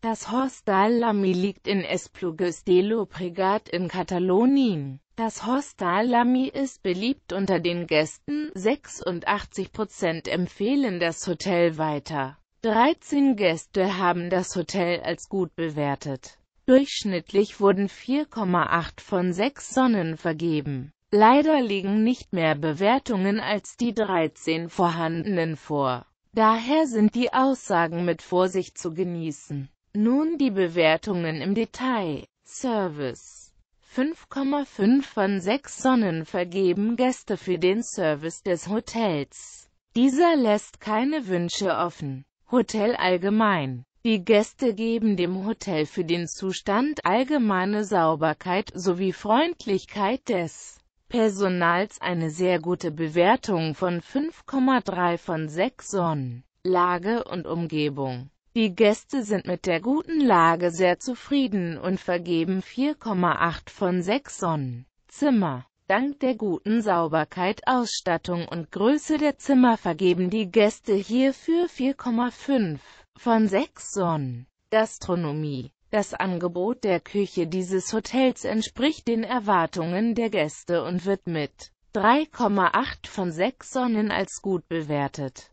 Das Hostal Lamy liegt in Esplugues de Llobregat in Katalonien. Das Hostal Lamy ist beliebt unter den Gästen, 86% empfehlen das Hotel weiter. 13 Gäste haben das Hotel als gut bewertet. Durchschnittlich wurden 4,8 von 6 Sonnen vergeben. Leider liegen nicht mehr Bewertungen als die 13 vorhandenen vor. Daher sind die Aussagen mit Vorsicht zu genießen. Nun die Bewertungen im Detail. Service 5,5 von 6 Sonnen vergeben Gäste für den Service des Hotels. Dieser lässt keine Wünsche offen. Hotel allgemein die Gäste geben dem Hotel für den Zustand allgemeine Sauberkeit sowie Freundlichkeit des Personals eine sehr gute Bewertung von 5,3 von 6 Sonnen. Lage und Umgebung die Gäste sind mit der guten Lage sehr zufrieden und vergeben 4,8 von 6 Sonnen. Zimmer Dank der guten Sauberkeit, Ausstattung und Größe der Zimmer vergeben die Gäste hierfür 4,5 von 6 Sonnen. Gastronomie Das Angebot der Küche dieses Hotels entspricht den Erwartungen der Gäste und wird mit 3,8 von 6 Sonnen als gut bewertet.